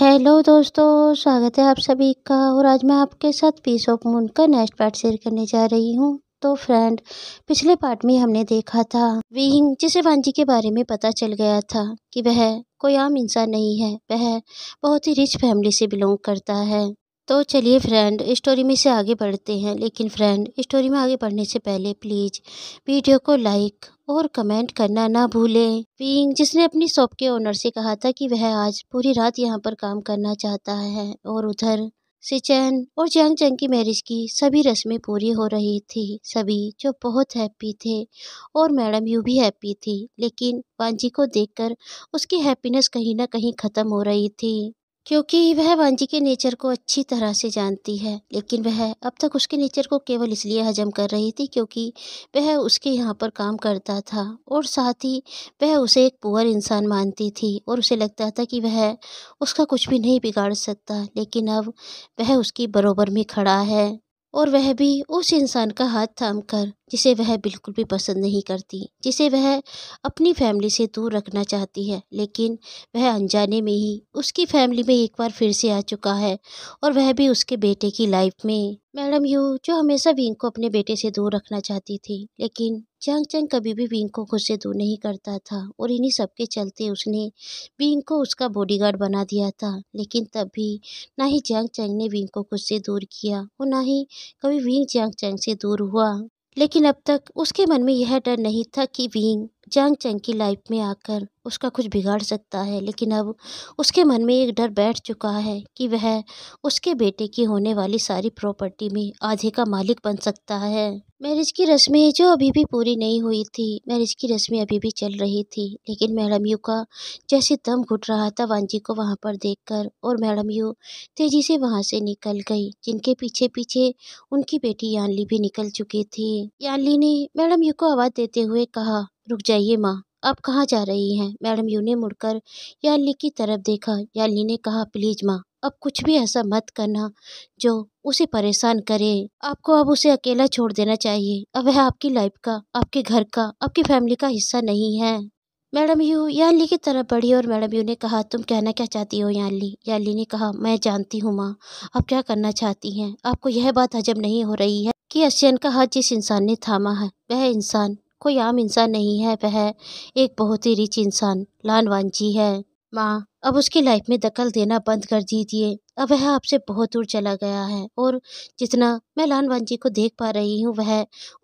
hello दोस्तों स्वागत है आप सभी का और आज मैं आपके साथ पीस ऑफ मून का नेक्स्ट पार्ट शेयर करने जा रही हूँ तो फ्रेंड पिछले पार्ट में हमने देखा था विहिंग जिसे वांजी के बारे में पता चल गया था कि वह कोई आम इंसान नहीं है वह बहुत ही रिच फैमिली से बिलोंग करता है तो चलिए फ्रेंड स्टोरी में से आगे बढ़ते हैं लेकिन फ्रेंड स्टोरी में आगे बढ़ने से पहले प्लीज़ वीडियो को लाइक और कमेंट करना ना भूलें पिंग जिसने अपनी शॉप के ओनर से कहा था कि वह आज पूरी रात यहाँ पर काम करना चाहता है और उधर सिचैन और जंग जंग की मैरिज की सभी रस्में पूरी हो रही थी सभी जो बहुत हैप्पी थे और मैडम यू भी हैप्पी थी लेकिन वांजी को देखकर उसकी हैप्पीनेस कहीं ना कहीं ख़त्म हो रही थी क्योंकि वह वांजी के नेचर को अच्छी तरह से जानती है लेकिन वह अब तक उसके नेचर को केवल इसलिए हजम कर रही थी क्योंकि वह उसके यहाँ पर काम करता था और साथ ही वह उसे एक पुअर इंसान मानती थी और उसे लगता था कि वह उसका कुछ भी नहीं बिगाड़ सकता लेकिन अब वह उसकी बरोबर में खड़ा है और वह भी उस इंसान का हाथ थाम कर जिसे वह बिल्कुल भी पसंद नहीं करती जिसे वह अपनी फैमिली से दूर रखना चाहती है लेकिन वह अनजाने में ही उसकी फैमिली में एक बार फिर से आ चुका है और वह भी उसके बेटे की लाइफ में मैडम यू जो हमेशा विंग को अपने बेटे से दूर रखना चाहती थी लेकिन चंग चंग कभी भी विंग को खुद से दूर नहीं करता था और इन्हीं सब के चलते उसने विंग को उसका बॉडीगार्ड बना दिया था लेकिन तब भी ना ही चंग चंग ने विंग को खुद से दूर किया और ना ही कभी विंग चंग चंग से दूर हुआ लेकिन अब तक उसके मन में यह डर नहीं था कि विंग जंग चंग की लाइफ में आकर उसका कुछ बिगाड़ सकता है लेकिन अब उसके मन में एक डर बैठ चुका है कि वह उसके बेटे की होने वाली सारी प्रॉपर्टी में आधे का मालिक बन सकता है मैरिज की रस्में जो अभी भी पूरी नहीं हुई थी मैरिज की रस्में अभी भी चल रही थी लेकिन मैडम यू का जैसे दम घुट रहा था वांजी को वहाँ पर कर और मैडम यू तेज़ी से वहाँ से निकल गई जिनके पीछे पीछे उनकी बेटी यानली भी निकल चुकी थी यानली ने मैडम यू को आवाज़ देते हुए कहा रुक जाइए माँ आप कहाँ जा रही हैं मैडम यू ने मुड़कर याली की तरफ देखा याली ने कहा प्लीज माँ अब कुछ भी ऐसा मत करना जो उसे परेशान करे आपको अब उसे अकेला छोड़ देना चाहिए अब वह आपकी लाइफ का आपके घर का आपकी फैमिली का हिस्सा नहीं है मैडम यू याली की तरफ बढ़ी और मैडम यू ने कहा तुम कहना क्या चाहती हो याली याली ने कहा मैं जानती हूँ माँ आप क्या करना चाहती हैं आपको यह बात हजम नहीं हो रही है कि असियन का हाथ जिस इंसान ने थामा है वह इंसान कोई आम इंसान नहीं है वह एक बहुत ही रिच इंसान लानवांची है माँ अब उसकी लाइफ में दखल देना बंद कर दीजिए अब वह आपसे बहुत दूर चला गया है और जितना मैं लानवांची को देख पा रही हूँ वह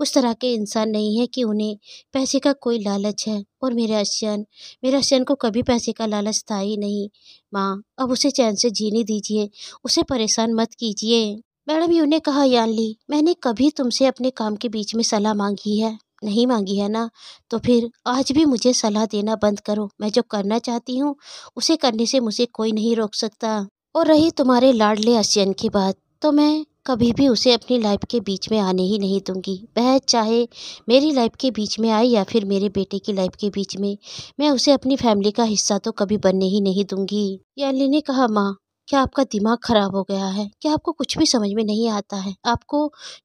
उस तरह के इंसान नहीं है कि उन्हें पैसे का कोई लालच है और मेरे अशियन मेरे अशियन को कभी पैसे का लालच था ही नहीं माँ अब उसे चैन से जीने दीजिए उसे परेशान मत कीजिए मैडम यू ने कहा यानली मैंने कभी तुमसे अपने काम के बीच में सलाह मांगी है नहीं मांगी है ना तो फिर आज भी मुझे सलाह देना बंद करो मैं जो करना चाहती हूँ उसे करने से मुझे कोई नहीं रोक सकता और रही तुम्हारे लाडले आशियन की बात तो मैं कभी भी उसे अपनी लाइफ के बीच में आने ही नहीं दूंगी वह चाहे मेरी लाइफ के बीच में आए या फिर मेरे बेटे की लाइफ के बीच में मैं उसे अपनी फैमिली का हिस्सा तो कभी बनने ही नहीं दूंगी यानी ने कहा माँ क्या आपका दिमाग खराब हो गया है क्या आपको कुछ भी समझ में नहीं आता है आपको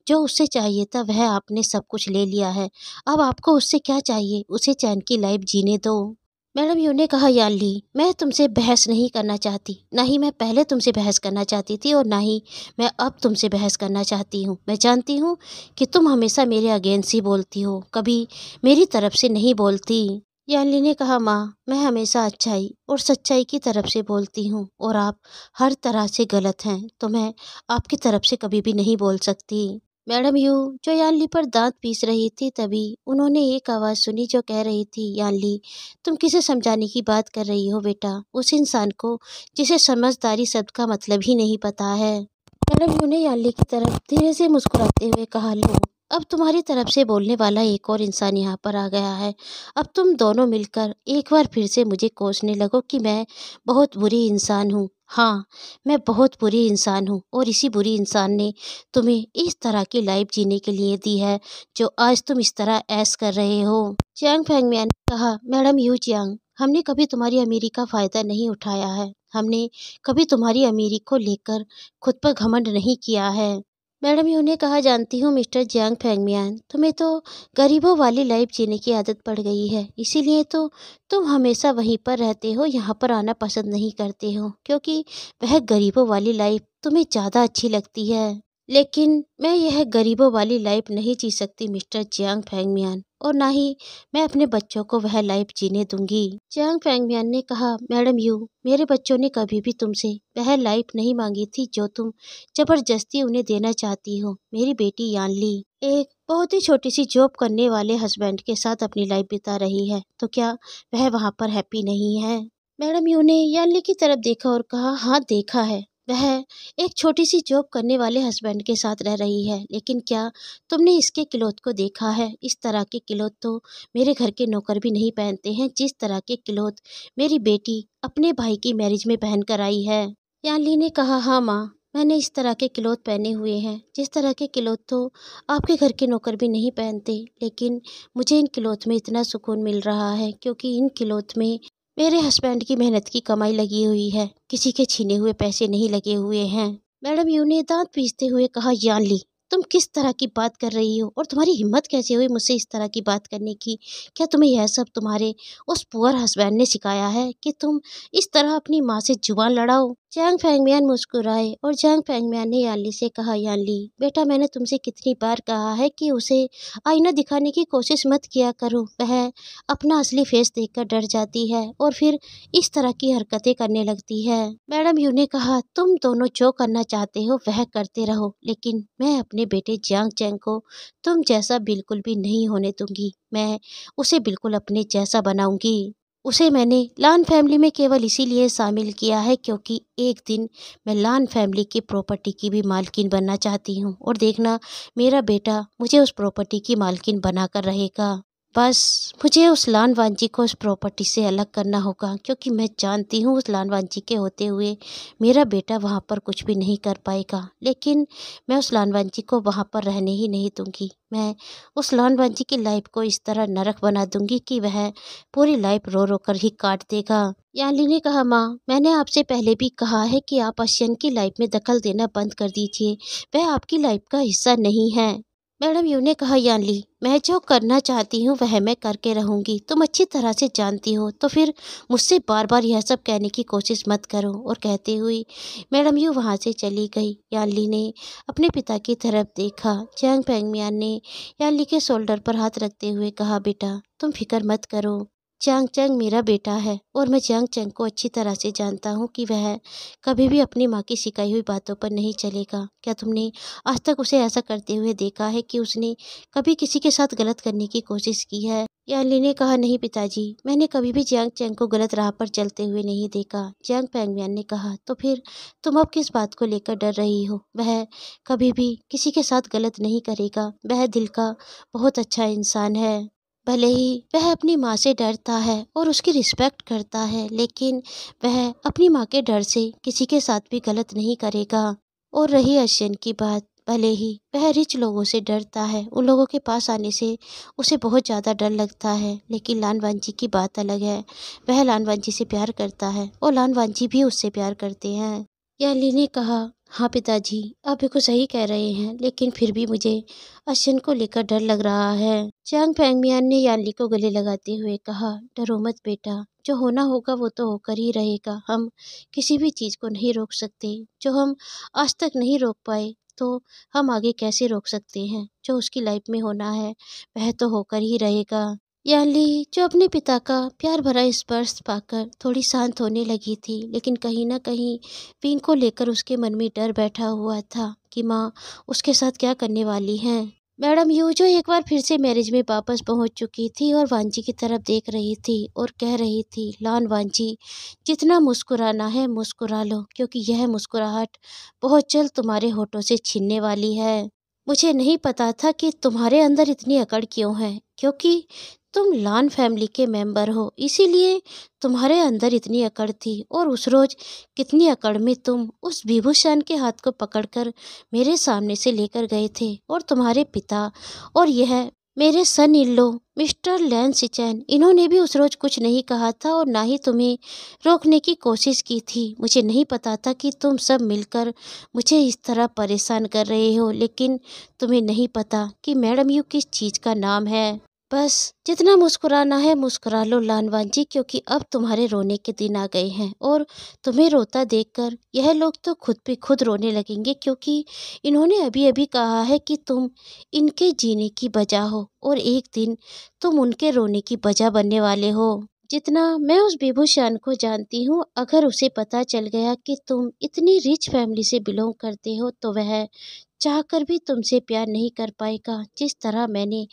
जो उससे चाहिए था वह आपने सब कुछ ले लिया है अब आपको उससे क्या चाहिए उसे चैन की लाइफ जीने दो मैडम यू ने कहा याली मैं तुमसे बहस नहीं करना चाहती ना ही मैं पहले तुमसे बहस करना चाहती थी और ना ही मैं अब तुमसे बहस करना चाहती हूँ मैं जानती हूँ कि तुम हमेशा मेरे अगेंस्ट ही बोलती हो कभी मेरी तरफ से नहीं बोलती याली ने कहा माँ मैं हमेशा अच्छाई और सच्चाई की तरफ से बोलती हूँ और आप हर तरह से गलत हैं तो मैं आपकी तरफ से कभी भी नहीं बोल सकती मैडम यू जो यानली पर दांत पीस रही थी तभी उन्होंने एक आवाज़ सुनी जो कह रही थी यानली तुम किसे समझाने की बात कर रही हो बेटा उस इंसान को जिसे समझदारी शब्द का मतलब ही नहीं पता है मैडम यू ने यानली की तरफ धीरे से मुस्कुराते हुए कहा लो अब तुम्हारी तरफ से बोलने वाला एक और इंसान यहाँ पर आ गया है अब तुम दोनों मिलकर एक बार फिर से मुझे कोसने लगो कि मैं बहुत बुरी इंसान हूँ हाँ मैं बहुत बुरी इंसान हूँ और इसी बुरी इंसान ने तुम्हें इस तरह की लाइफ जीने के लिए दी है जो आज तुम इस तरह ऐस कर रहे हो चियांग फैंगमैन ने कहा मैडम यू चियांग हमने कभी तुम्हारी अमीरी का फ़ायदा नहीं उठाया है हमने कभी तुम्हारी अमीरी को लेकर खुद पर घमंड नहीं किया है मैडम ने कहा जानती हूँ मिस्टर जियांग फेंगमियान तुम्हें तो गरीबों वाली लाइफ जीने की आदत पड़ गई है इसीलिए तो तुम हमेशा वहीं पर रहते हो यहाँ पर आना पसंद नहीं करते हो क्योंकि वह गरीबों वाली लाइफ तुम्हें ज़्यादा अच्छी लगती है लेकिन मैं यह गरीबों वाली लाइफ नहीं जी सकती मिस्टर जियांग फेंगमियान और ना ही मैं अपने बच्चों को वह लाइफ जीने दूंगी चैंग फैंगमियान ने कहा मैडम यू मेरे बच्चों ने कभी भी तुमसे वह लाइफ नहीं मांगी थी जो तुम जबरदस्ती उन्हें देना चाहती हो मेरी बेटी यान ली एक बहुत ही छोटी सी जॉब करने वाले हस्बैंड के साथ अपनी लाइफ बिता रही है तो क्या वह वहाँ पर हैप्पी नहीं है मैडम यू ने यानली की तरफ देखा और कहा हाँ देखा है वह एक छोटी सी जॉब करने वाले हस्बैंड के साथ रह रही है लेकिन क्या तुमने इसके क्लोथ को देखा है इस तरह के क्लोथ तो मेरे घर के नौकर भी नहीं पहनते हैं जिस तरह के क्लोथ मेरी बेटी अपने भाई की मैरिज में पहन कर आई है यानली ने कहा हाँ माँ मैंने इस तरह के क्लोथ पहने हुए हैं जिस तरह के क्लोथ तो आपके घर के नौकर भी नहीं पहनते लेकिन मुझे इन क्लोथ में इतना सुकून मिल रहा है क्योंकि इन क्लोथ में मेरे हस्बैंड की मेहनत की कमाई लगी हुई है किसी के छीने हुए पैसे नहीं लगे हुए हैं मैडम यू ने दांत पीसते हुए कहा जान ली तुम किस तरह की बात कर रही हो और तुम्हारी हिम्मत कैसे हुई मुझसे इस तरह की बात करने की क्या तुम्हें यह सब तुम्हारे उस पुअर हस्बैंड ने सिखाया है कि तुम इस तरह अपनी माँ से जुबान लड़ाओ जैंग फैंगमियान मुस्कुराए और जैंग फैंगमियान ने यानली से कहा यानली बेटा मैंने तुमसे कितनी बार कहा है कि उसे आईना दिखाने की कोशिश मत किया करो वह अपना असली फेस देखकर डर जाती है और फिर इस तरह की हरकतें करने लगती है मैडम यू ने कहा तुम दोनों जो करना चाहते हो वह करते रहो लेकिन मैं अपने बेटे जैंग चैंग को तुम जैसा बिल्कुल भी नहीं होने दूंगी मैं उसे बिल्कुल अपने जैसा बनाऊंगी उसे मैंने लान फैमिली में केवल इसीलिए शामिल किया है क्योंकि एक दिन मैं लान फैमिली की प्रॉपर्टी की भी मालकिन बनना चाहती हूँ और देखना मेरा बेटा मुझे उस प्रॉपर्टी की मालकिन बनाकर रहेगा बस मुझे उस लान जी को उस प्रॉपर्टी से अलग करना होगा क्योंकि मैं जानती हूँ उस लान जी के होते हुए मेरा बेटा वहाँ पर कुछ भी नहीं कर पाएगा लेकिन मैं उस लान जी को वहाँ पर रहने ही नहीं दूँगी मैं उस लान जी की लाइफ को इस तरह नरक बना दूँगी कि वह पूरी लाइफ रो रो कर ही काट देगा याली ने कहा माँ मैंने आपसे पहले भी कहा है कि आप अशियन की लाइफ में दखल देना बंद कर दीजिए वह आपकी लाइफ का हिस्सा नहीं है मैडम यू ने कहा यानली मैं जो करना चाहती हूँ वह मैं करके रहूँगी तुम अच्छी तरह से जानती हो तो फिर मुझसे बार बार यह सब कहने की कोशिश मत करो और कहते हुए मैडम यू वहाँ से चली गई यानली ने अपने पिता की तरफ देखा चैंग पैंगमियान ने यानली के शोल्डर पर हाथ रखते हुए कहा बेटा तुम फिक्र मत करो चांग चैंग मेरा बेटा है और मैं चांग चेंग को अच्छी तरह से जानता हूँ कि वह कभी भी अपनी माँ की सिखाई हुई बातों पर नहीं चलेगा क्या तुमने आज तक उसे ऐसा करते हुए देखा है कि उसने कभी किसी के साथ गलत करने की कोशिश की है यानली ने कहा नहीं पिताजी मैंने कभी भी जियांग चैंग को गलत राह पर चलते हुए नहीं देखा जियांग पैंगम्यान ने कहा तो फिर तुम अब किस बात को लेकर डर रही हो वह कभी भी किसी के साथ गलत नहीं करेगा वह दिल का बहुत अच्छा इंसान है भले ही वह अपनी माँ से डरता है और उसकी रिस्पेक्ट करता है लेकिन वह अपनी माँ के डर से किसी के साथ भी गलत नहीं करेगा और रही अश्यन की बात भले ही वह रिच लोगों से डरता है उन लोगों के पास आने से उसे बहुत ज़्यादा डर लगता है लेकिन लानवांझी की बात अलग है वह लानवांझी से प्यार करता है और लानवांझी भी उससे प्यार करते हैं याली ने कहा हाँ पिताजी आप बिल्कुल सही कह रहे हैं लेकिन फिर भी मुझे अशन को लेकर डर लग रहा है फैंग मियान ने यानली को गले लगाते हुए कहा डरो मत बेटा जो होना होगा वो तो होकर ही रहेगा हम किसी भी चीज़ को नहीं रोक सकते जो हम आज तक नहीं रोक पाए तो हम आगे कैसे रोक सकते हैं जो उसकी लाइफ में होना है वह तो होकर ही रहेगा या ली जो अपने पिता का प्यार भरा स्पर्श पाकर थोड़ी शांत होने लगी थी लेकिन कहीं ना कहीं पीन को लेकर उसके मन में डर बैठा हुआ था कि माँ उसके साथ क्या करने वाली हैं मैडम यू जो एक बार फिर से मैरिज में वापस पहुंच चुकी थी और वांझी की तरफ देख रही थी और कह रही थी लॉन वांझी जितना मुस्कुराना है मुस्कुरा लो क्योंकि यह मुस्कुराहट बहुत जल्द तुम्हारे होठों से छीनने वाली है मुझे नहीं पता था कि तुम्हारे अंदर इतनी अकड़ क्यों है क्योंकि तुम लान फैमिली के मेंबर हो इसीलिए तुम्हारे अंदर इतनी अकड़ थी और उस रोज़ कितनी अकड़ में तुम उस विभूषण के हाथ को पकड़कर मेरे सामने से लेकर गए थे और तुम्हारे पिता और यह मेरे सन इल्लो मिस्टर लैन सिचैन इन्होंने भी उस रोज़ कुछ नहीं कहा था और ना ही तुम्हें रोकने की कोशिश की थी मुझे नहीं पता था कि तुम सब मिलकर मुझे इस तरह परेशान कर रहे हो लेकिन तुम्हें नहीं पता कि मैडम यू किस चीज़ का नाम है बस जितना मुस्कुराना है मुस्कुरा लो लानवान जी क्योंकि अब तुम्हारे रोने के दिन आ गए हैं और तुम्हें रोता देखकर यह लोग तो खुद भी खुद रोने लगेंगे क्योंकि इन्होंने अभी अभी कहा है कि तुम इनके जीने की वजह हो और एक दिन तुम उनके रोने की वजह बनने वाले हो जितना मैं उस विभूषण को जानती हूँ अगर उसे पता चल गया कि तुम इतनी रिच फैमिली से बिलोंग करते हो तो वह चाहकर भी तुमसे प्यार नहीं कर पाएगा जिस तरह मैंने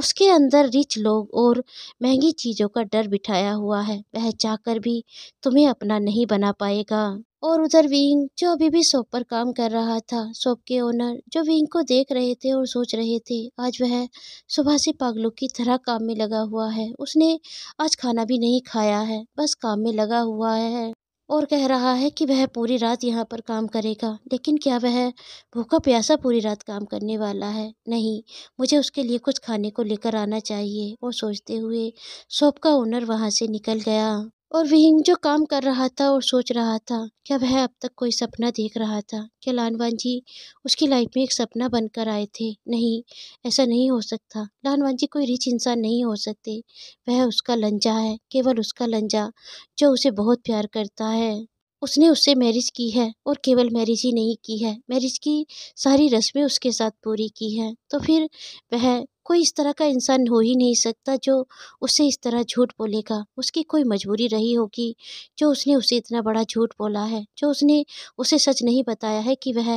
उसके अंदर रिच लोग और महंगी चीज़ों का डर बिठाया हुआ है वह चाहकर भी तुम्हें अपना नहीं बना पाएगा और उधर विंग जो अभी भी शॉप पर काम कर रहा था शॉप के ओनर जो विंग को देख रहे थे और सोच रहे थे आज वह सुबह से पागलों की तरह काम में लगा हुआ है उसने आज खाना भी नहीं खाया है बस काम में लगा हुआ है और कह रहा है कि वह पूरी रात यहाँ पर काम करेगा लेकिन क्या वह भूखा प्यासा पूरी रात काम करने वाला है नहीं मुझे उसके लिए कुछ खाने को लेकर आना चाहिए वो सोचते हुए शॉप का ओनर वहाँ से निकल गया और विहिंग जो काम कर रहा था और सोच रहा था क्या वह अब तक कोई सपना देख रहा था क्या लानवान जी उसकी लाइफ में एक सपना बनकर आए थे नहीं ऐसा नहीं हो सकता लानवान जी कोई रिच इंसान नहीं हो सकते वह उसका लंजा है केवल उसका लंजा जो उसे बहुत प्यार करता है उसने उससे मैरिज की है और केवल मैरिज ही नहीं की है मैरिज की सारी रस्में उसके साथ पूरी की हैं तो फिर वह कोई इस तरह का इंसान हो ही नहीं सकता जो उससे इस तरह झूठ बोलेगा उसकी कोई मजबूरी रही होगी जो उसने उसे इतना बड़ा झूठ बोला है जो उसने उसे सच नहीं बताया है कि वह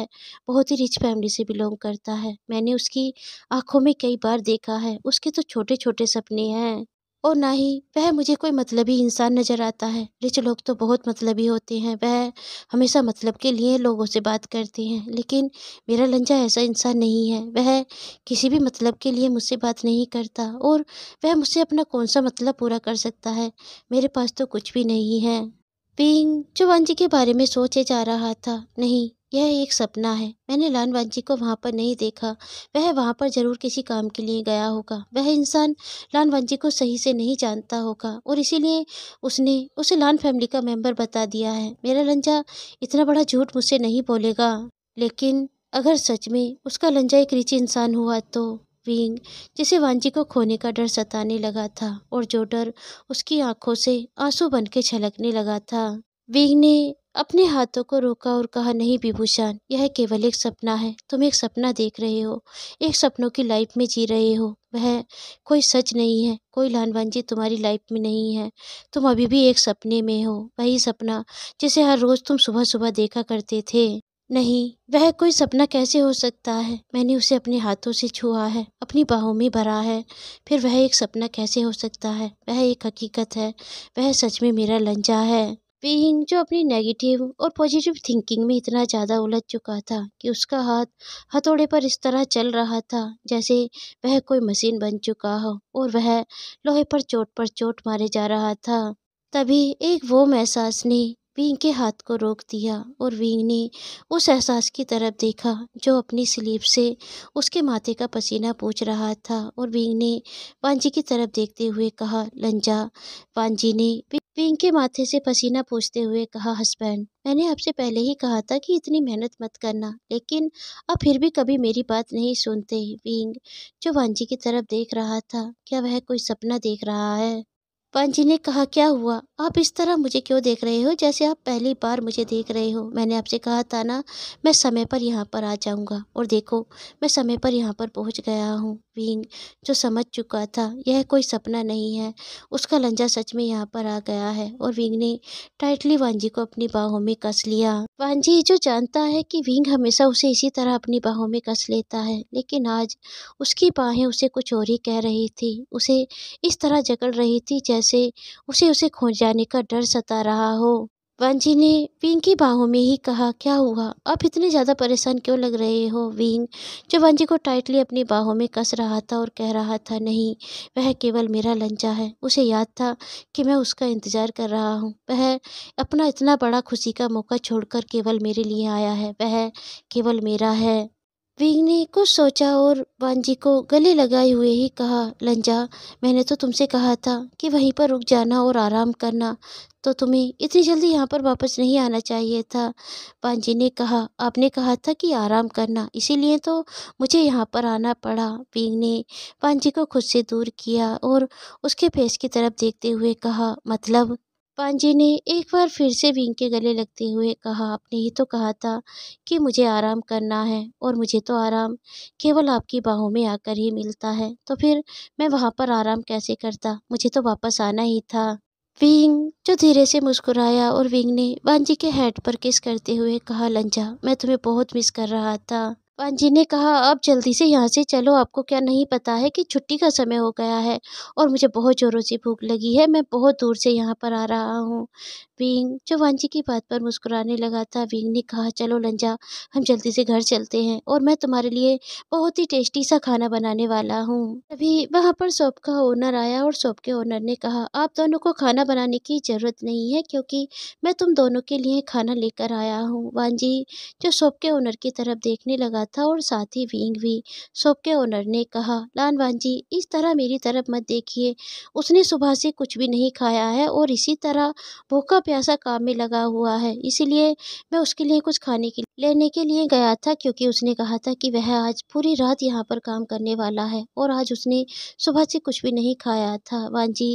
बहुत ही रिच फैमिली से बिलोंग करता है मैंने उसकी आँखों में कई बार देखा है उसके तो छोटे छोटे सपने हैं और ना ही वह मुझे कोई मतलबी इंसान नज़र आता है रिच लोग तो बहुत मतलबी होते हैं वह हमेशा मतलब के लिए लोगों से बात करते हैं लेकिन मेरा लंजा ऐसा इंसान नहीं है वह किसी भी मतलब के लिए मुझसे बात नहीं करता और वह मुझसे अपना कौन सा मतलब पूरा कर सकता है मेरे पास तो कुछ भी नहीं है पिंग जो वंजी के बारे में सोचे जा रहा था नहीं यह एक सपना है मैंने लाल बांची को वहाँ पर नहीं देखा वह वहाँ पर ज़रूर किसी काम के लिए गया होगा वह इंसान लाल बांची को सही से नहीं जानता होगा और इसीलिए उसने उसे लान फैमिली का मेंबर बता दिया है मेरा लंजा इतना बड़ा झूठ मुझसे नहीं बोलेगा लेकिन अगर सच में उसका लंजा एक रिची इंसान हुआ तो विंग जिसे वांजी को खोने का डर सताने लगा था और जो डर उसकी आंखों से आंसू बन के छलकने लगा था विंग ने अपने हाथों को रोका और कहा नहीं विभूषण यह केवल एक सपना है तुम एक सपना देख रहे हो एक सपनों की लाइफ में जी रहे हो वह कोई सच नहीं है कोई लानवानजी तुम्हारी लाइफ में नहीं है तुम अभी भी एक सपने में हो वही सपना जिसे हर रोज़ तुम सुबह सुबह देखा करते थे नहीं वह कोई सपना कैसे हो सकता है मैंने उसे अपने हाथों से छुआ है अपनी बाहों में भरा है फिर वह एक सपना कैसे हो सकता है वह एक हकीकत है वह सच में मेरा लंजा है विहीन जो अपनी नेगेटिव और पॉजिटिव थिंकिंग में इतना ज़्यादा उलझ चुका था कि उसका हाथ हथौड़े पर इस तरह चल रहा था जैसे वह कोई मशीन बन चुका हो और वह लोहे पर चोट पर चोट मारे जा रहा था तभी एक वो एहसास ने वींग के हाथ को रोक दिया और विंग ने उस एहसास की तरफ देखा जो अपनी स्लीप से उसके माथे का पसीना पूछ रहा था और विंग ने पांजी की तरफ देखते हुए कहा लंजा पांजी ने पिंक के माथे से पसीना पूछते हुए कहा हस्बैंड मैंने आपसे पहले ही कहा था कि इतनी मेहनत मत करना लेकिन अब फिर भी कभी मेरी बात नहीं सुनते पिंग जो वांझी की तरफ देख रहा था क्या वह कोई सपना देख रहा है पंजी ने कहा क्या हुआ आप इस तरह मुझे क्यों देख रहे हो जैसे आप पहली बार मुझे देख रहे हो मैंने आपसे कहा था ना मैं समय पर यहाँ पर आ जाऊँगा और देखो मैं समय पर यहाँ पर पहुँच गया हूँ विंग जो समझ चुका था यह कोई सपना नहीं है उसका लंजा सच में यहाँ पर आ गया है और विंग ने टाइटली वांझी को अपनी बाहों में कस लिया वांझी जो जानता है कि विंग हमेशा उसे इसी तरह अपनी बाहों में कस लेता है लेकिन आज उसकी बाहें उसे कुछ और ही कह रही थी उसे इस तरह जकड़ रही थी जैसे जैसे उसे उसे खो जाने का डर सता रहा हो वंजी ने विंग की बाहों में ही कहा क्या हुआ आप इतने ज़्यादा परेशान क्यों लग रहे हो विंग जो वंजी को टाइटली अपनी बाहों में कस रहा था और कह रहा था नहीं वह केवल मेरा लंचा है उसे याद था कि मैं उसका इंतज़ार कर रहा हूँ वह अपना इतना बड़ा खुशी का मौका छोड़कर केवल मेरे लिए आया है वह केवल मेरा है विंग ने कुछ सोचा और बांजी को गले लगाए हुए ही कहा लंजा मैंने तो तुमसे कहा था कि वहीं पर रुक जाना और आराम करना तो तुम्हें इतनी जल्दी यहाँ पर वापस नहीं आना चाहिए था बांजी ने कहा आपने कहा था कि आराम करना इसीलिए तो मुझे यहाँ पर आना पड़ा विंग ने बांजी को खुद से दूर किया और उसके फेस की तरफ देखते हुए कहा मतलब पांजी ने एक बार फिर से विंग के गले लगते हुए कहा आपने ही तो कहा था कि मुझे आराम करना है और मुझे तो आराम केवल आपकी बाहों में आकर ही मिलता है तो फिर मैं वहाँ पर आराम कैसे करता मुझे तो वापस आना ही था विंग जो धीरे से मुस्कुराया और विंग ने वांजी के हेड पर किस करते हुए कहा लंजा मैं तुम्हें बहुत मिस कर रहा था पान जी ने कहा अब जल्दी से यहाँ से चलो आपको क्या नहीं पता है कि छुट्टी का समय हो गया है और मुझे बहुत ज़ोरों से भूख लगी है मैं बहुत दूर से यहाँ पर आ रहा हूँ विंग जो जी की बात पर मुस्कुराने लगा था विंग ने कहा चलो लंजा हम जल्दी से घर चलते हैं और मैं तुम्हारे लिए बहुत ही टेस्टी सा खाना बनाने वाला हूँ तभी वहाँ पर सोप का ओनर आया और सोप के ओनर ने कहा आप दोनों को खाना बनाने की ज़रूरत नहीं है क्योंकि मैं तुम दोनों के लिए खाना लेकर आया हूँ वांजी जो सोप के ओनर की तरफ देखने लगा था और साथ ही विंग भी सोप के ओनर ने कहा लान वांजी इस तरह मेरी तरफ मत देखिए उसने सुबह से कुछ भी नहीं खाया है और इसी तरह भूखा प्यासा काम में लगा हुआ है इसीलिए मैं उसके लिए कुछ खाने के लेने के लिए गया था क्योंकि उसने कहा था कि वह आज पूरी रात यहाँ पर काम करने वाला है और आज उसने सुबह से कुछ भी नहीं खाया था वांजी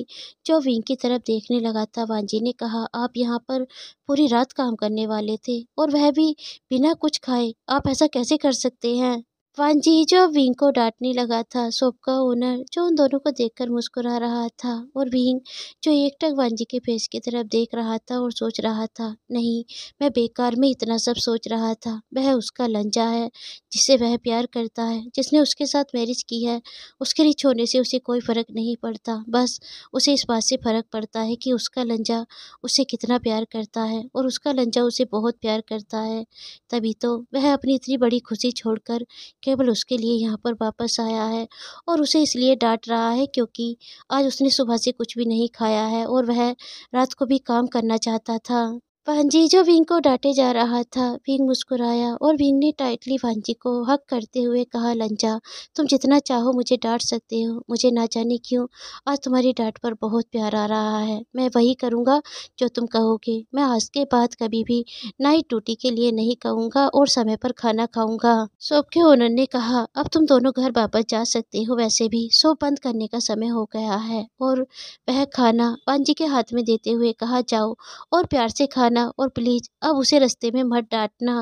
जो विंग की तरफ देखने लगा था वांजी ने कहा आप यहाँ पर पूरी रात काम करने वाले थे और वह भी बिना कुछ खाए आप ऐसा कैसे कर सकते हैं जो विंग को डांटने लगा था सोप का ओनर जो उन दोनों को देखकर मुस्कुरा रहा था और विंग जो एकटक वानजी के फेस की तरफ देख रहा था और सोच रहा था नहीं मैं बेकार में इतना सब सोच रहा था वह उसका लंजा है जिसे वह प्यार करता है जिसने उसके साथ मैरिज की है उसके रिच होने से उसे कोई फ़र्क नहीं पड़ता बस उसे इस बात से फ़र्क पड़ता है कि उसका लंजा उसे कितना प्यार करता है और उसका लंजा उसे बहुत प्यार करता है तभी तो वह अपनी इतनी बड़ी खुशी छोड़कर केवल उसके लिए यहाँ पर वापस आया है और उसे इसलिए डांट रहा है क्योंकि आज उसने सुबह से कुछ भी नहीं खाया है और वह रात को भी काम करना चाहता था जो विंग को डांटे जा रहा था विंग मुस्कुराया और विंग ने टाइटली भांजी को हक करते हुए कहा लंजा तुम जितना चाहो मुझे डांट सकते हो मुझे ना जाने क्यों आज तुम्हारी डांट पर बहुत प्यार आ रहा है मैं वही करूँगा जो तुम कहोगे मैं आज के बाद कभी भी नाइट ड्यूटी के लिए नहीं कहूँगा और समय पर खाना खाऊँगा सोप के ओनर ने कहा अब तुम दोनों घर वापस जा सकते हो वैसे भी सोप बंद करने का समय हो गया है और वह खाना भांजी के हाथ में देते हुए कहा जाओ और प्यार से खाना आना और प्लीज़ अब उसे रस्ते में मत डांटना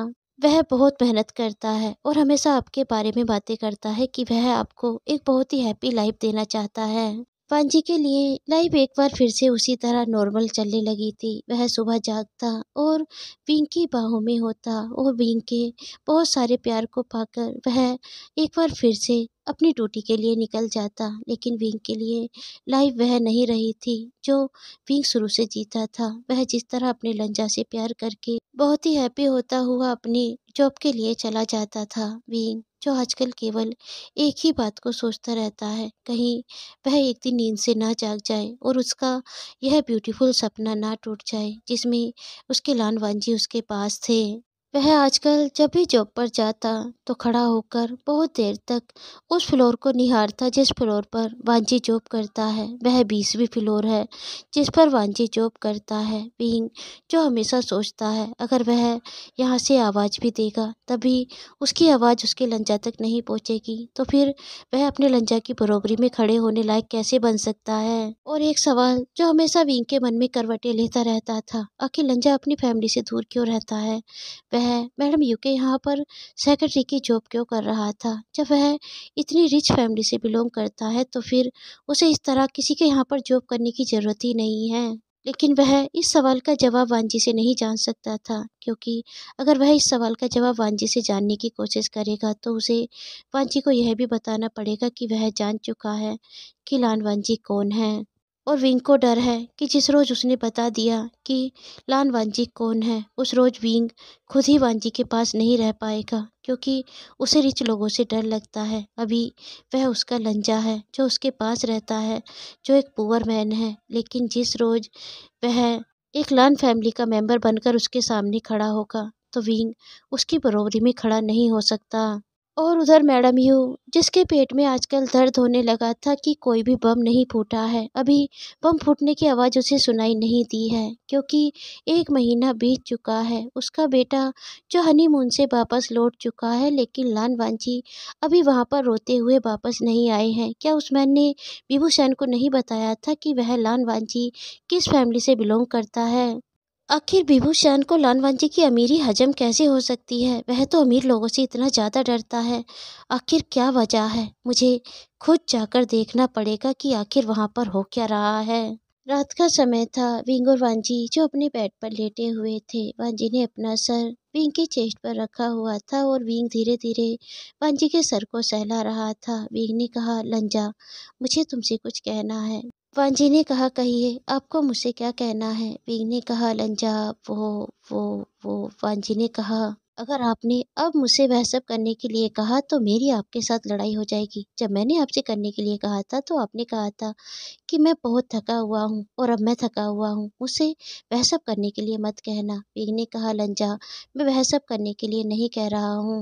वह बहुत मेहनत करता है और हमेशा आपके बारे में बातें करता है कि वह आपको एक बहुत ही हैप्पी लाइफ देना चाहता है पांजी के लिए लाइफ एक बार फिर से उसी तरह नॉर्मल चलने लगी थी वह सुबह जागता और विंग की बाहों में होता और विंग के बहुत सारे प्यार को पाकर वह एक बार फिर से अपनी ड्यूटी के लिए निकल जाता लेकिन विंग के लिए लाइफ वह नहीं रही थी जो विंग शुरू से जीता था वह जिस तरह अपने लंजा से प्यार करके बहुत ही हैप्पी होता हुआ अपनी जॉब के लिए चला जाता था विंग जो आजकल केवल एक ही बात को सोचता रहता है कहीं वह एक दिन नींद से ना जाग जाए और उसका यह ब्यूटीफुल सपना ना टूट जाए जिसमें उसके लान वांझी उसके पास थे वह आजकल जब भी जॉब पर जाता तो खड़ा होकर बहुत देर तक उस फ्लोर को निहारता जिस फ्लोर पर वांची जॉब करता है वह बीसवीं फ्लोर है जिस पर वांची जॉब करता है बींग जो हमेशा सोचता है अगर वह यहाँ से आवाज़ भी देगा तभी उसकी आवाज़ उसके लंजा तक नहीं पहुँचेगी तो फिर वह अपने लंजा की बरोबरी में खड़े होने लायक कैसे बन सकता है और एक सवाल जो हमेशा विंग के मन में करवटें लेता रहता था आखिर लंजा अपनी फैमिली से दूर क्यों रहता है वह है मैडम यूके यहाँ पर सेक्रेटरी की जॉब क्यों कर रहा था जब वह इतनी रिच फैमिली से बिलोंग करता है तो फिर उसे इस तरह किसी के यहाँ पर जॉब करने की ज़रूरत ही नहीं है लेकिन वह इस सवाल का जवाब वांझी से नहीं जान सकता था क्योंकि अगर वह इस सवाल का जवाब वांझी से जानने की कोशिश करेगा तो उसे वांझी को यह भी बताना पड़ेगा कि वह जान चुका है कि लान वांझी कौन है और विंग को डर है कि जिस रोज़ उसने बता दिया कि लान वांजी कौन है उस रोज़ विंग खुद ही वांजी के पास नहीं रह पाएगा क्योंकि उसे रिच लोगों से डर लगता है अभी वह उसका लंजा है जो उसके पास रहता है जो एक पुअर मैन है लेकिन जिस रोज़ वह एक लान फैमिली का मेंबर बनकर उसके सामने खड़ा होगा तो विंग उसकी बरोबरी में खड़ा नहीं हो सकता और उधर मैडम यू जिसके पेट में आजकल दर्द होने लगा था कि कोई भी बम नहीं फूटा है अभी बम फूटने की आवाज़ उसे सुनाई नहीं दी है क्योंकि एक महीना बीत चुका है उसका बेटा जो हनीमून से वापस लौट चुका है लेकिन लान वांची अभी वहाँ पर रोते हुए वापस नहीं आए हैं क्या उस मैन ने विभूषण को नहीं बताया था कि वह लान वांची किस फैमिली से बिलोंग करता है आखिर विभूषण को लालवांजी की अमीरी हजम कैसे हो सकती है वह तो अमीर लोगों से इतना ज़्यादा डरता है आखिर क्या वजह है मुझे खुद जाकर देखना पड़ेगा कि आखिर वहाँ पर हो क्या रहा है रात का समय था विंग और वांझी जो अपने बेड पर लेटे हुए थे वांझी ने अपना सर विंग के चेस्ट पर रखा हुआ था और विंग धीरे धीरे वांझी के सर को सहला रहा था विंग ने कहा लंजा मुझे तुमसे कुछ कहना है वांझी ने कहा कहिए आपको मुझसे क्या कहना है विंग ने कहा लंजा वो वो वो वांझी ने कहा अगर आपने अब मुझसे वह सब करने के लिए कहा तो मेरी आपके साथ लड़ाई हो जाएगी जब मैंने आपसे करने के लिए कहा था तो आपने कहा था कि मैं बहुत थका हुआ हूँ और अब मैं थका हुआ हूँ मुझसे वह सब करने के लिए मत कहना बेग ने कहा लंजा मैं वह सब करने के लिए नहीं कह रहा हूँ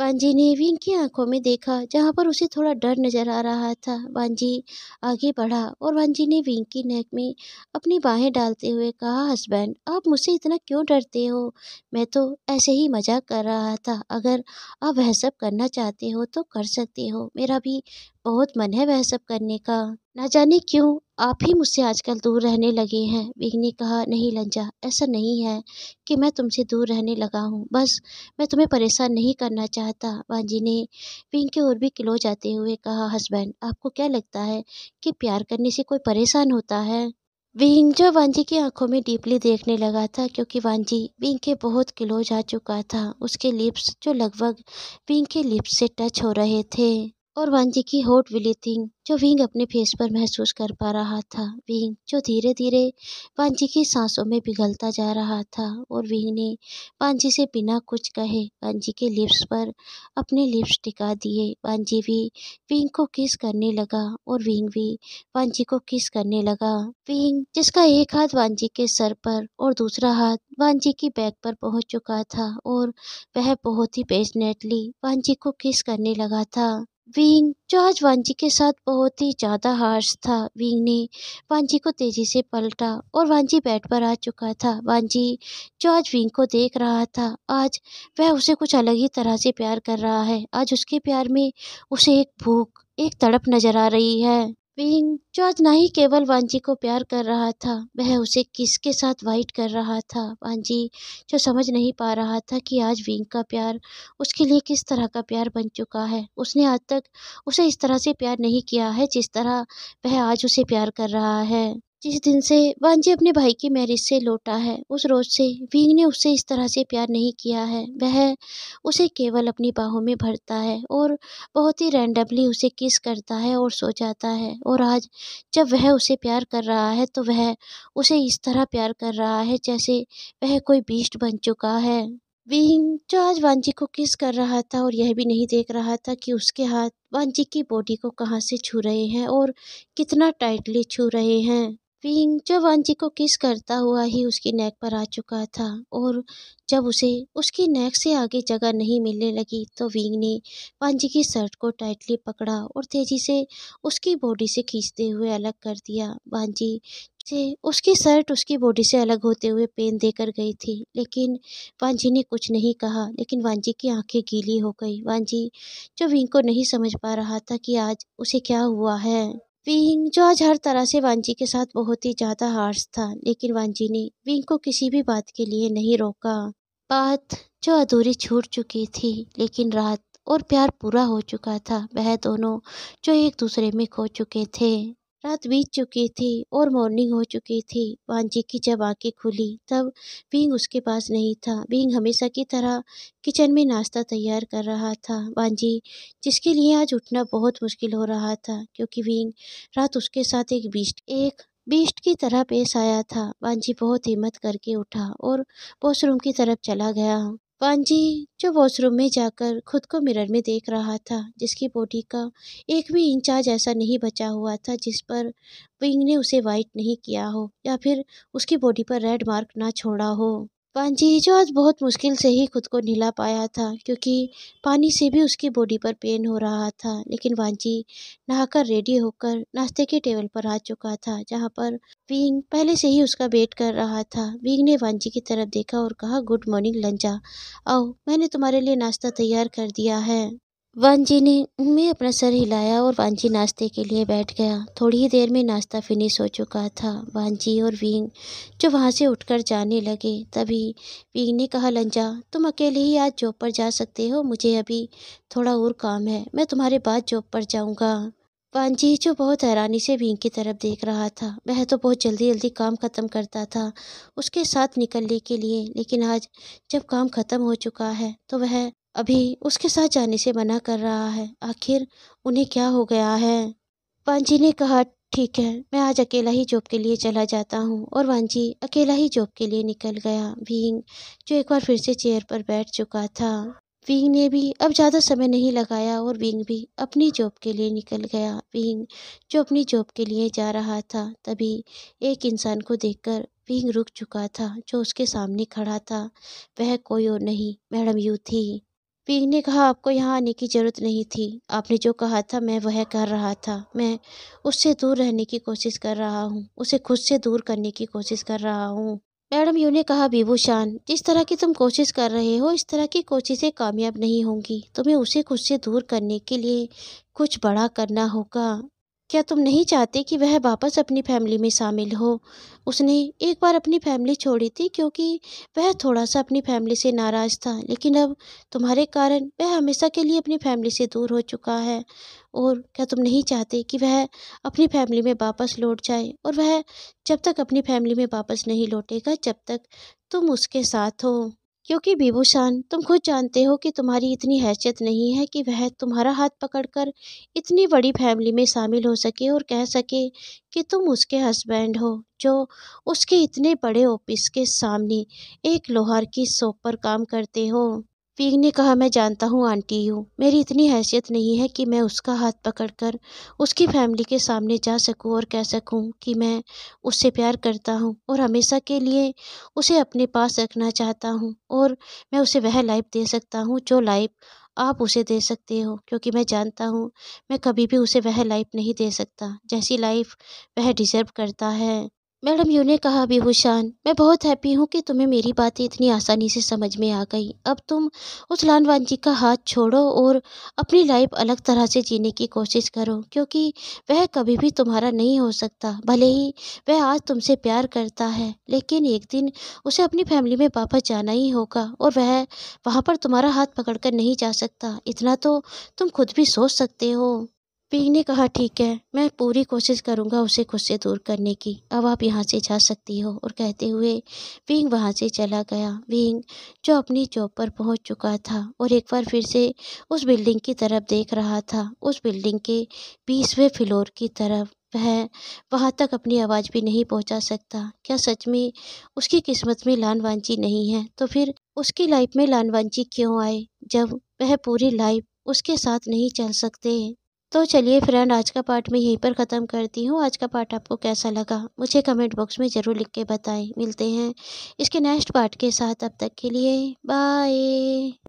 बांजी ने विंग की आंखों में देखा जहाँ पर उसे थोड़ा डर नजर आ रहा था बांजी आगे बढ़ा और बांजी ने विंग की नेक में अपनी बाहें डालते हुए कहा हस्बैंड आप मुझसे इतना क्यों डरते हो मैं तो ऐसे ही मजाक कर रहा था अगर आप वह सब करना चाहते हो तो कर सकते हो मेरा भी बहुत मन है वह सब करने का ना जाने क्यों आप ही मुझसे आजकल दूर रहने लगे हैं बिग ने कहा नहीं लंजा ऐसा नहीं है कि मैं तुमसे दूर रहने लगा हूँ बस मैं तुम्हें परेशान नहीं करना चाहता वांजी ने पिंग के और भी किलो जाते हुए कहा हस्बैंड आपको क्या लगता है कि प्यार करने से कोई परेशान होता है जो वांजी की आंखों में डीपली देखने लगा था क्योंकि वांजी विंग के बहुत क्लोज आ चुका था उसके लिप्स जो लगभग विंग के लिप्स से टच हो रहे थे और वांजी की होट विली थिंग जो विंग अपने फेस पर महसूस कर पा रहा था विंग जो धीरे धीरे वांजी की सांसों में पिघलता जा रहा था और विंग ने वांजी से बिना कुछ कहे वांजी के लिप्स पर अपने लिप्स टिका दिए वांजी भी विंग को किस करने लगा और विंग भी वांजी को किस करने लगा विंग जिसका एक हाथ वांजी के सर पर और दूसरा हाथ वांजी की बैग पर पहुंच चुका था और वह बहुत ही पेजनेटली वांजी को किस करने लगा था विंग जहाज वांजी के साथ बहुत ही ज़्यादा हार्श था विंग ने वांजी को तेज़ी से पलटा और वांजी बेड पर आ चुका था वांजी जॉर्ज विंग को देख रहा था आज वह उसे कुछ अलग ही तरह से प्यार कर रहा है आज उसके प्यार में उसे एक भूख एक तड़प नज़र आ रही है आज ना ही केवल वांजी को प्यार कर रहा था वह उसे किसके साथ वाइट कर रहा था वांजी जो समझ नहीं पा रहा था कि आज विंग का प्यार उसके लिए किस तरह का प्यार बन चुका है उसने आज तक उसे इस तरह से प्यार नहीं किया है जिस तरह वह आज उसे प्यार कर रहा है जिस दिन से वांझी अपने भाई की मैरिज से लौटा है उस रोज से वींग ने उससे इस तरह से प्यार नहीं किया है वह उसे केवल अपनी बाहों में भरता है और बहुत ही रैंडमली उसे किस करता है और सो जाता है और आज जब वह उसे प्यार कर रहा है तो वह उसे इस तरह प्यार कर रहा है जैसे वह कोई बीस्ट बन चुका है विहिंग जो आज वांझी को किस कर रहा था और यह भी नहीं देख रहा था कि उसके हाथ वांझी की बॉडी को कहाँ से छू रहे हैं और कितना टाइटली छू रहे हैं जो वांची को किस करता हुआ ही उसकी नेक पर आ चुका था और जब उसे उसकी नेक से आगे जगह नहीं मिलने लगी तो विंग ने वांची की शर्ट को टाइटली पकड़ा और तेजी से उसकी बॉडी से खींचते हुए अलग कर दिया वांची से उसकी शर्ट उसकी बॉडी से अलग होते हुए पेन देकर गई थी लेकिन वांझी ने कुछ नहीं कहा लेकिन वांझी की आंखें गीली हो गई वांझी जो विंग को नहीं समझ पा रहा था कि आज उसे क्या हुआ है विंग जो आज हर तरह से वांजी के साथ बहुत ही ज़्यादा हार्श था लेकिन वांजी ने विंग को किसी भी बात के लिए नहीं रोका बात जो अधूरी छूट चुकी थी लेकिन रात और प्यार पूरा हो चुका था वह दोनों जो एक दूसरे में खो चुके थे रात बीत चुकी थी और मॉर्निंग हो चुकी थी वांझी की जब आंखें खुली तब बींग उसके पास नहीं था बींग हमेशा की तरह किचन में नाश्ता तैयार कर रहा था वांझी जिसके लिए आज उठना बहुत मुश्किल हो रहा था क्योंकि बींग रात उसके साथ एक बीस्ट एक बीस्ट की तरह पेश आया था वांझी बहुत हिम्मत करके उठा और वॉशरूम की तरफ चला गया पांजी जो वॉशरूम में जाकर खुद को मिरर में देख रहा था जिसकी बॉडी का एक भी इंचार्ज ऐसा नहीं बचा हुआ था जिस पर विंग ने उसे वाइट नहीं किया हो या फिर उसकी बॉडी पर रेड मार्क ना छोड़ा हो जो आज बहुत मुश्किल से ही खुद को नहला पाया था क्योंकि पानी से भी उसकी बॉडी पर पेन हो रहा था लेकिन वांजी नहाकर रेडी होकर नाश्ते के टेबल पर आ चुका था जहाँ पर विंग पहले से ही उसका वेट कर रहा था विंग ने वांजी की तरफ देखा और कहा गुड मॉर्निंग लंजा आओ मैंने तुम्हारे लिए नाश्ता तैयार कर दिया है वानजी ने उनमें अपना सर हिलाया और वानजी नाश्ते के लिए बैठ गया थोड़ी ही देर में नाश्ता फिनिश हो चुका था वानजी और वींग जो वहाँ से उठकर जाने लगे तभी वींग ने कहा लंजा तुम अकेले ही आज जॉब पर जा सकते हो मुझे अभी थोड़ा और काम है मैं तुम्हारे बाद जॉब पर जाऊँगा वानजी जो बहुत हैरानी से भींग की तरफ देख रहा था वह तो बहुत जल्दी जल्दी काम ख़त्म करता था उसके साथ निकलने के लिए लेकिन आज जब काम ख़त्म हो चुका है तो वह अभी उसके साथ जाने से मना कर रहा है आखिर उन्हें क्या हो गया है वांझी ने कहा ठीक है मैं आज अकेला ही जॉब के लिए चला जाता हूँ और वांझी अकेला ही जॉब के लिए निकल गया भींग जो एक बार फिर से चेयर पर बैठ चुका था विंग ने भी अब ज़्यादा समय नहीं लगाया और विंग भी अपनी जॉब के लिए निकल गया विंग जो अपनी जॉब के लिए जा रहा था तभी एक इंसान को देखकर विंग रुक चुका था जो उसके सामने खड़ा था वह कोई और नहीं मैडम यू थी पींग ने कहा आपको यहाँ आने की ज़रूरत नहीं थी आपने जो कहा था मैं वह कर रहा था मैं उससे दूर रहने की कोशिश कर रहा हूँ उसे खुद से दूर करने की कोशिश कर रहा हूँ मैडम यू ने कहा शान जिस तरह की तुम कोशिश कर रहे हो इस तरह की कोशिशें कामयाब नहीं होंगी तुम्हें उसे खुद से दूर करने के लिए कुछ बड़ा करना होगा क्या तुम नहीं चाहते कि वह वापस अपनी फैमिली में शामिल हो उसने एक बार अपनी फैमिली छोड़ी थी क्योंकि वह थोड़ा सा अपनी फैमिली से नाराज़ था लेकिन अब तुम्हारे कारण वह हमेशा के लिए अपनी फैमिली से दूर हो चुका है और क्या तुम नहीं चाहते कि वह अपनी फैमिली में वापस लौट जाए और वह जब तक अपनी फैमिली में वापस नहीं लौटेगा जब तक तुम उसके साथ हो क्योंकि विभूषण तुम खुद जानते हो कि तुम्हारी इतनी हैसियत नहीं है कि वह तुम्हारा हाथ पकड़कर इतनी बड़ी फैमिली में शामिल हो सके और कह सके कि तुम उसके हस्बैंड हो जो उसके इतने बड़े ऑफिस के सामने एक लोहार की शॉप पर काम करते हो पीग ने कहा मैं जानता हूँ आंटी यू मेरी इतनी हैसियत नहीं है कि मैं उसका हाथ पकड़कर उसकी फैमिली के सामने जा सकूँ और कह सकूँ कि मैं उससे प्यार करता हूँ और हमेशा के लिए उसे अपने पास रखना चाहता हूँ और मैं उसे वह लाइफ दे सकता हूँ जो लाइफ आप उसे दे सकते हो क्योंकि मैं जानता हूँ मैं कभी भी उसे वह लाइफ नहीं दे सकता जैसी लाइफ वह डिज़र्व करता है मैडम यू ने कहा बेहूशान मैं बहुत हैप्पी हूँ कि तुम्हें मेरी बातें इतनी आसानी से समझ में आ गई अब तुम उस लानवान जी का हाथ छोड़ो और अपनी लाइफ अलग तरह से जीने की कोशिश करो क्योंकि वह कभी भी तुम्हारा नहीं हो सकता भले ही वह आज तुमसे प्यार करता है लेकिन एक दिन उसे अपनी फैमिली में वापस जाना ही होगा और वह वहाँ पर तुम्हारा हाथ पकड़ कर नहीं जा सकता इतना तो तुम खुद भी सोच सकते हो पिंग ने कहा ठीक है मैं पूरी कोशिश करूँगा उसे खुद से दूर करने की अब आप यहाँ से जा सकती हो और कहते हुए विंग वहाँ से चला गया विंग जो अपनी जॉब पर पहुँच चुका था और एक बार फिर से उस बिल्डिंग की तरफ देख रहा था उस बिल्डिंग के बीसवें फ्लोर की तरफ वह वहाँ तक अपनी आवाज़ भी नहीं पहुँचा सकता क्या सच में उसकी किस्मत में लानवांची नहीं है तो फिर उसकी लाइफ में लानवांची क्यों आए जब वह पूरी लाइफ उसके साथ नहीं चल सकते तो चलिए फ्रेंड आज का पार्ट मैं यहीं पर ख़त्म करती हूँ आज का पार्ट आपको कैसा लगा मुझे कमेंट बॉक्स में ज़रूर लिख के बताएं मिलते हैं इसके नेक्स्ट पार्ट के साथ अब तक के लिए बाय